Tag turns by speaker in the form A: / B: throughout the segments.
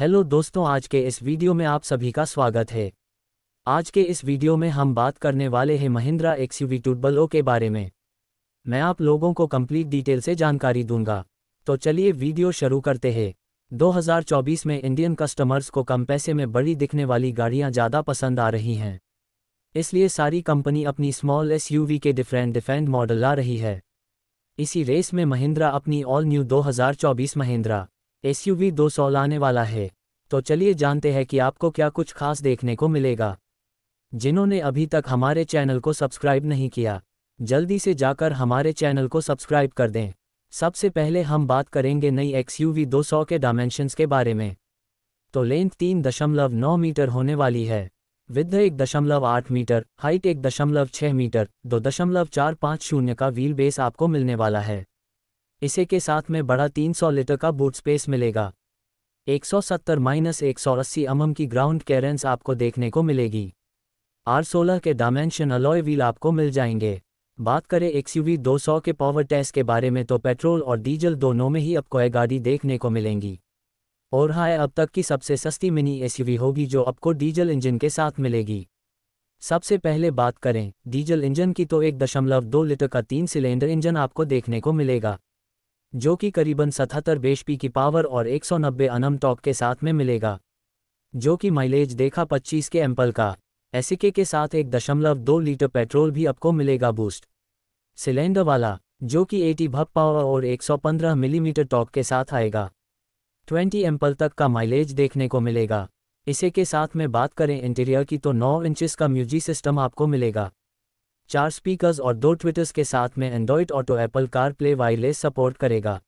A: hello दोस्तों आज के इस वीडियो में आप सभी का स्वागत है आज के इस वीडियो में हम बात करने वाले हैं महिंद्रा एक्सयूवी टूटबलो के बारे में मैं आप लोगों को कंप्लीट डिटेल से जानकारी दूंगा तो चलिए वीडियो शुरू करते हैं 2024 में इंडियन कस्टमर्स को कम पैसे में बड़ी दिखने वाली गाड़ियां ज़्यादा पसंद आ रही हैं इसलिए सारी कंपनी अपनी स्मॉल एस के डिफरेंट डिफेंड मॉडल ला रही है इसी रेस में महिंद्रा अपनी ऑल न्यू 2024 महिंद्रा एसयूवी सौ लाने वाला है तो चलिए जानते हैं कि आपको क्या कुछ खास देखने को मिलेगा जिन्होंने अभी तक हमारे चैनल को सब्सक्राइब नहीं किया जल्दी से जाकर हमारे चैनल को सब्सक्राइब कर दें सबसे पहले हम बात करेंगे नई एक्सयूवी 200 के डायमेंशंस के बारे में तो लेंथ तीन दशमलव नौ मीटर होने वाली है विद्ध एक दशमलव आठ मीटर हाइट एक दशमलव छः मीटर दो दशमलव चार पाँच शून्य का व्हील बेस आपको मिलने वाला है इसे के साथ में बड़ा 300 लीटर का बूट स्पेस मिलेगा 170 माइनस एक अमम की ग्राउंड कैरेंस आपको देखने को मिलेगी आर सोलह के डायमेंशन अलॉय व्हील आपको मिल जाएंगे बात करें दो 200 के पावर टेस्ट के बारे में तो पेट्रोल और डीजल दोनों में ही आपको यह गाड़ी देखने को मिलेंगी और हाँ अब तक की सबसे सस्ती मिनी वी होगी जो आपको डीजल इंजन के साथ मिलेगी सबसे पहले बात करें डीजल इंजन की तो एक दशमलव दो लीटर का तीन सिलेंडर इंजन आपको देखने को मिलेगा जो कि करीबन 77 बेशपी की पावर और 190 अनम टॉक के साथ में मिलेगा जो कि माइलेज देखा 25 के एम्पल का एसिके के साथ एक दशमलव दो लीटर पेट्रोल भी आपको मिलेगा बूस्ट सिलेंडर वाला जो कि 80 भप पावर और 115 मिलीमीटर टॉप टॉक के साथ आएगा 20 एम्पल तक का माइलेज देखने को मिलेगा इसे के साथ में बात करें इंटीरियर की तो नौ इंचिस का म्यूजी सिस्टम आपको मिलेगा चार स्पीकर्स और दो ट्विटर्स के साथ में Android Auto Apple CarPlay wireless support करेगा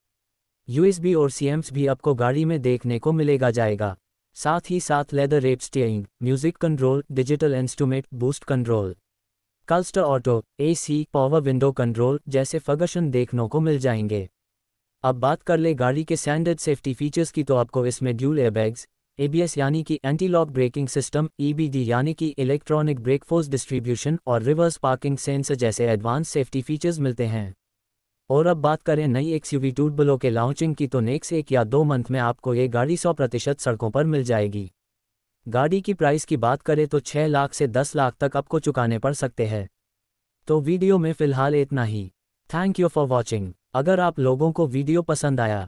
A: यूएसबी और सीएम्स भी आपको गाड़ी में देखने को मिलेगा जाएगा साथ ही साथ leather wrap steering music control digital instrument boost control cluster auto AC power window control जैसे फगशन देखने को मिल जाएंगे अब बात कर ले गाड़ी के स्टैंडर्ड सेफ्टी फीचर्स की तो आपको इसमें ड्यूल एयरबैग्स एबीएस यानी कि anti lock braking system EBD यानी कि इलेक्ट्रॉनिक ब्रेक फोर्स डिस्ट्रीब्यूशन और रिवर्स पार्किंग सेंसर जैसे एडवांस सेफ्टी फीचर्स मिलते हैं और अब बात करें नई एक्सयूवी टूटबलो के लॉन्चिंग की तो नेक्स्ट एक या दो मंथ में आपको ये गाड़ी सौ प्रतिशत सड़कों पर मिल जाएगी गाड़ी की प्राइस की बात करें तो छह लाख से दस लाख तक आपको चुकाने पड़ सकते हैं तो वीडियो में फ़िलहाल इतना ही थैंक यू फॉर वॉचिंग अगर आप लोगों को वीडियो पसंद आया